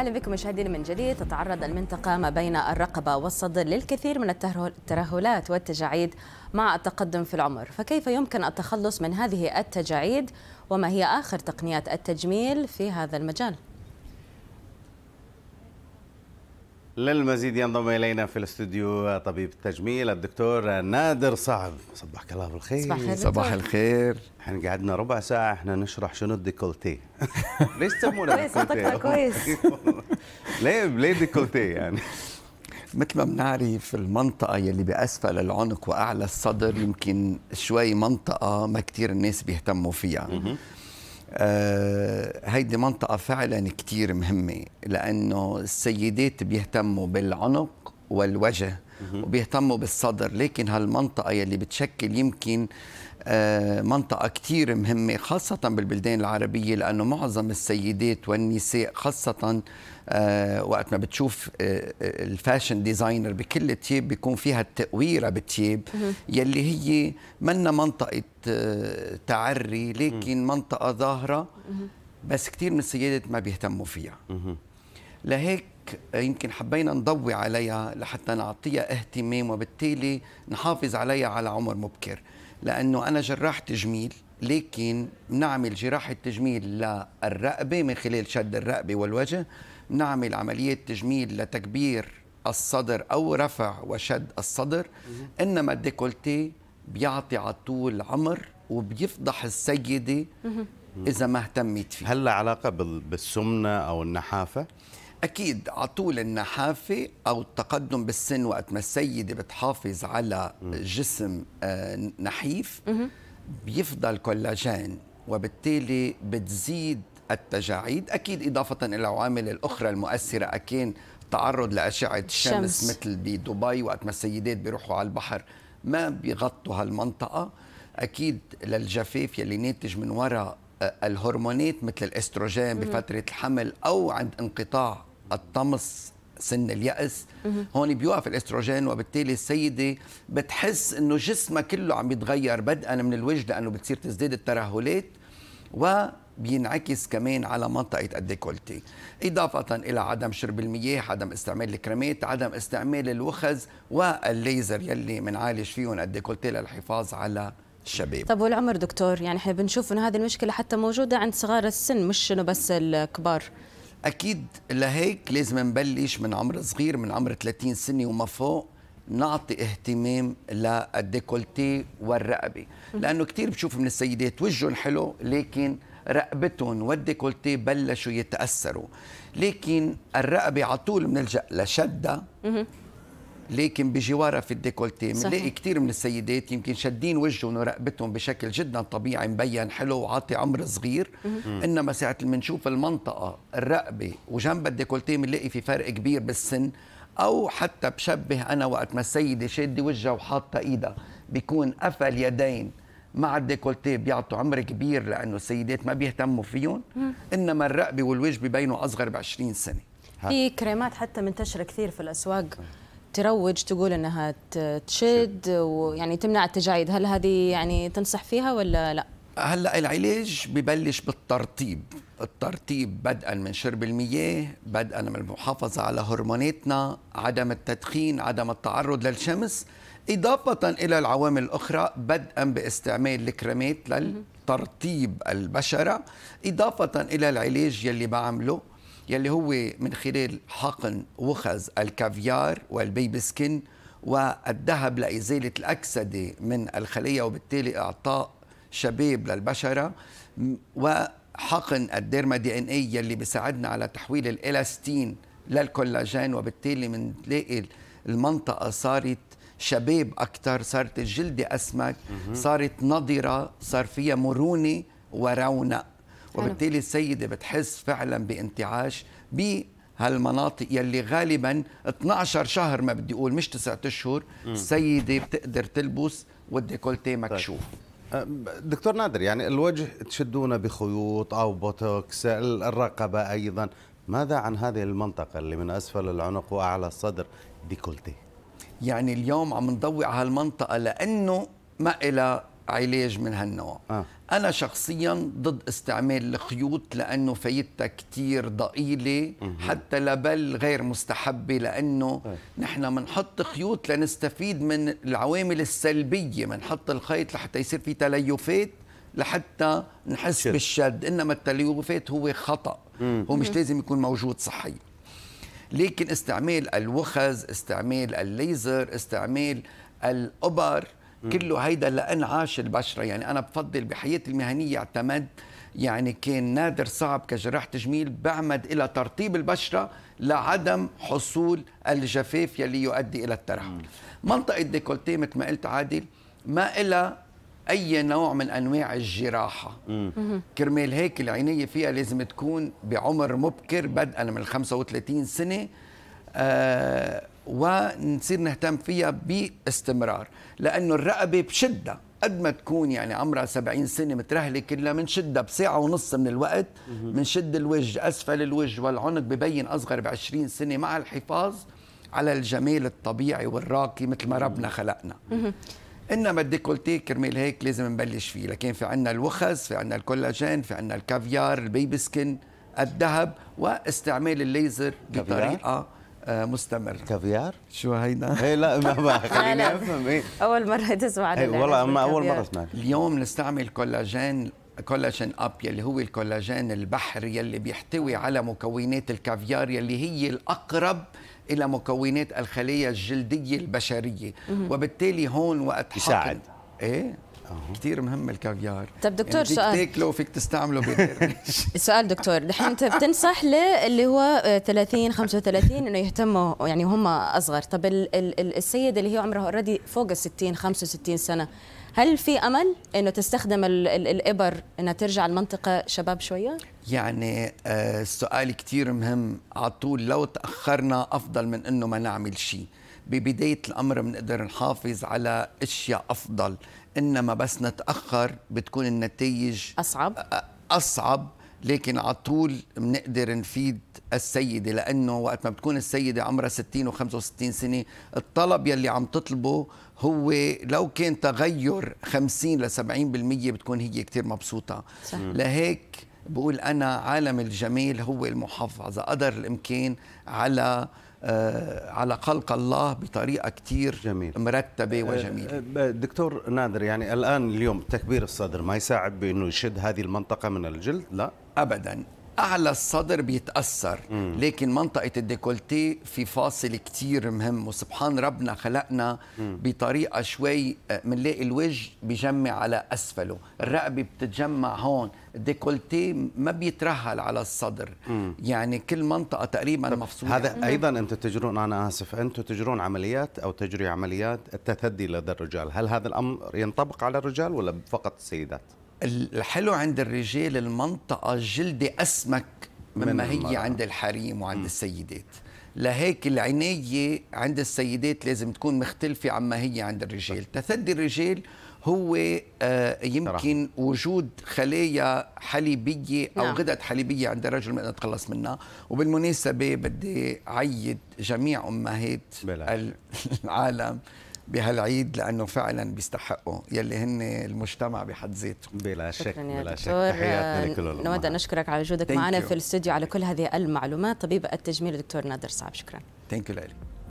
اهلا بكم مشاهدينا من جديد تتعرض المنطقه ما بين الرقبه والصدر للكثير من الترهلات والتجاعيد مع التقدم في العمر فكيف يمكن التخلص من هذه التجاعيد وما هي اخر تقنيات التجميل في هذا المجال للمزيد ينضم الينا في الاستوديو طبيب التجميل الدكتور نادر صعب صباحك الله بالخير صباح الخير صباح الخير احنا قعدنا ربع ساعه احنا نشرح شنو الديكولتيه ليش تسمونه كويس كويس ليه ليه ديكولتيه يعني مثل ما بنعرف المنطقة يلي بأسفل العنق وأعلى الصدر يمكن شوي منطقة ما كثير الناس بيهتموا فيها آه هيدي منطقة فعلا كتير مهمة لأنه السيدات بيهتموا بالعنق والوجه وبيهتموا بالصدر لكن هالمنطقة يلي بتشكل يمكن آه، منطقة كتير مهمة خاصة بالبلدان العربية لأنه معظم السيدات والنساء خاصة آه، وقت ما بتشوف آه، الفاشن ديزاينر بكل تياب بيكون فيها التقويرة بالتياب يلي هي منا منطقة تعري لكن منطقة ظاهرة بس كتير من السيدات ما بيهتموا فيها لهيك يمكن حبينا نضوي عليها لحتى نعطيها اهتمام وبالتالي نحافظ عليها على عمر مبكر لانه انا جراح تجميل لكن نعمل جراحة تجميل للرقبة من خلال شد الرقبة والوجه نعمل عملية تجميل لتكبير الصدر أو رفع وشد الصدر إنما الديكولتي بيعطي على طول عمر وبيفضح السيدة إذا ما اهتمت فيه هل علاقة بالسمنة أو النحافة؟ اكيد على طول النحافه او التقدم بالسن وقت ما السيده بتحافظ على جسم آه، نحيف بيفضل كولاجين وبالتالي بتزيد التجاعيد اكيد اضافه الى العوامل الاخرى المؤثره اكيد تعرض لاشعه الشمس, الشمس. مثل بدبي وقت ما السيدات بيروحوا على البحر ما بيغطوا هالمنطقه اكيد للجفاف يلي ناتج من وراء آه، الهرمونات مثل الاستروجين بفتره الحمل او عند انقطاع الطمس سن اليأس هون بيوقف الاستروجين وبالتالي السيدة بتحس انه جسمها كله عم يتغير بدءا من الوجه لانه بتصير تزداد الترهلات وبينعكس كمان على منطقة الديكولتي إضافة إلى عدم شرب المياه عدم استعمال الكريمات عدم استعمال الوخز والليزر يلي منعالج فيهم الديكولتي للحفاظ على الشباب طب والعمر دكتور يعني احنا بنشوف انه هذه المشكله حتى موجوده عند صغار السن مش انه بس الكبار اكيد لهيك لازم نبلش من عمر صغير من عمر 30 سنه وما فوق نعطي اهتمام للديكولتي والرقبه لانه كثير بشوف من السيدات وجههم حلو لكن رقبتهم والديكولتي بلشوا يتاثروا لكن الرقبه على طول بنلجا لشده لكن بجوارها في الديكولتي بنلاقي كثير من السيدات يمكن شادين وجههم ورقبتهم بشكل جدا طبيعي مبين حلو وعاطي عمر صغير مم. انما ساعه اللي بنشوف المنطقه الرقبه وجنب الديكولتي بنلاقي في فرق كبير بالسن او حتى بشبه انا وقت ما السيده شاده وجهها وحاطه ايدها بيكون قفل اليدين مع الديكولتي بيعطوا عمر كبير لانه السيدات ما بيهتموا فيهم انما الرقبه والوجه ببينوا اصغر ب 20 سنه في كريمات حتى منتشره كثير في الاسواق تروج تقول انها تشد ويعني تمنع التجاعيد هل هذه يعني تنصح فيها ولا لا هلا العلاج ببلش بالترطيب الترطيب بدءا من شرب المياه بدءا من المحافظه على هرموناتنا عدم التدخين عدم التعرض للشمس إضافة إلى العوامل الأخرى بدءا باستعمال الكريمات للترطيب البشرة إضافة إلى العلاج يلي بعمله يلي هو من خلال حقن وخز الكافيار والبيبسكن والذهب لإزالة الأكسدة من الخلية وبالتالي إعطاء شباب للبشرة وحقن الديرما دي ان اي يلي بيساعدنا على تحويل الإلاستين للكولاجين وبالتالي بنلاقي المنطقة صارت شباب أكثر صارت الجلد أسمك صارت نضرة صار فيها مرونة ورونق وبالتالي السيده بتحس فعلا بانتعاش بهالمناطق يلي غالبا 12 شهر ما بدي اقول مش 9 اشهر السيده بتقدر تلبس والديكولتي طيب. مكشوف طيب. دكتور نادر يعني الوجه تشدونه بخيوط او بوتوكس الرقبه ايضا ماذا عن هذه المنطقه اللي من اسفل العنق واعلى الصدر ديكولتي يعني اليوم عم نضوي على هالمنطقه لانه ما إلى علاج من هالنوع آه. انا شخصيا ضد استعمال الخيوط لانه فايدتها كثير ضئيله حتى لبل غير مستحبه لانه آه. نحن بنحط خيوط لنستفيد من العوامل السلبيه بنحط الخيط لحتى يصير في تليفات لحتى نحس شد. بالشد انما التليفات هو خطا مم. هو مش لازم يكون موجود صحي لكن استعمال الوخز استعمال الليزر استعمال الابر كله هيدا لان عاش البشره يعني انا بفضل بحياتي المهنيه اعتمد يعني كان نادر صعب كجراح تجميل بعمد الى ترطيب البشره لعدم حصول الجفاف يلي يؤدي الى الترهل منطقه ديكولتي مثل ما قلت عادل ما إلها اي نوع من انواع الجراحه كرمال هيك العنايه فيها لازم تكون بعمر مبكر بدءا من 35 سنه آه ونصير نهتم فيها باستمرار لانه الرقبه بشده قد ما تكون يعني عمرها 70 سنه مترهله كلها بنشدها بساعه ونص من الوقت بنشد الوجه اسفل الوجه والعنق ببين اصغر ب 20 سنه مع الحفاظ على الجمال الطبيعي والراقي مثل ما ربنا خلقنا انما الديكولتي كرمال هيك لازم نبلش فيه لكن في عندنا الوخز في عندنا الكولاجين في عندنا الكافيار البيبي سكن الذهب واستعمال الليزر بطريقه آه، مستمر كافيار شو هيدا؟ ايه لا ما خليني افهم ايه اول مره تسمع ايه والله ما اول مره اسمع اليوم نستعمل كولاجين كولاجين اب يلي هو الكولاجين البحري يلي بيحتوي على مكونات الكافيار يلي هي الاقرب الى مكونات الخليه الجلديه البشريه وبالتالي هون وقت يساعد ايه أه. كثير مهم الكافيار طب دكتور يعني سؤال تاكله فيك تستعمله سؤال دكتور دحين انت بتنصح للي هو 30 35 انه يهتموا يعني هم اصغر طب السيده اللي هي عمرها اوريدي فوق ال 60 65 سنه هل في امل انه تستخدم ال ال الابر انها ترجع المنطقه شباب شويه يعني السؤال آه، كثير مهم على طول لو تاخرنا افضل من انه ما نعمل شيء ببداية الأمر بنقدر نحافظ على أشياء أفضل إنما بس نتأخر بتكون النتائج أصعب أصعب لكن على طول بنقدر نفيد السيدة لأنه وقت ما بتكون السيدة عمرها 60 و65 سنة الطلب يلي عم تطلبه هو لو كان تغير 50 ل 70% بتكون هي كتير مبسوطة صح. لهيك بقول أنا عالم الجمال هو المحافظة قدر الإمكان على آه، على خلق الله بطريقه كثير جميل. مرتبه آه، وجميله آه، دكتور نادر يعني الان اليوم تكبير الصدر ما يساعد بانه يشد هذه المنطقه من الجلد لا ابدا اعلى الصدر بيتاثر مم. لكن منطقه الديكولتي في فاصل كثير مهم وسبحان ربنا خلقنا مم. بطريقه شوي بنلاقي الوجه بجمع على اسفله الرقبه بتتجمع هون ديكولتي ما بيترهل على الصدر مم. يعني كل منطقه تقريبا مفصوله هذا ايضا انتم تجرون انا اسف انتم تجرون عمليات او تجري عمليات التثدي لدى الرجال هل هذا الامر ينطبق على الرجال ولا فقط السيدات الحلو عند الرجال المنطقه الجلدي اسمك مما من هي المرأة. عند الحريم وعند مم. السيدات لهيك العناية عند السيدات لازم تكون مختلفة عما هي عند الرجال طيب. تثدي الرجال هو آه، يمكن وجود خلايا حليبيه او نعم. غدد حليبيه عند الرجل ما نتخلص منها وبالمناسبه بدي عيد جميع امهات بلاش. العالم بهالعيد لانه فعلا بيستحقوا يلي هن المجتمع بحد ذاته بلا شك بلا شك تحياتنا لكل نود ان نشكرك على وجودك معنا في الاستوديو على كل هذه المعلومات طبيب التجميل دكتور نادر صعب شكرا ثانك يو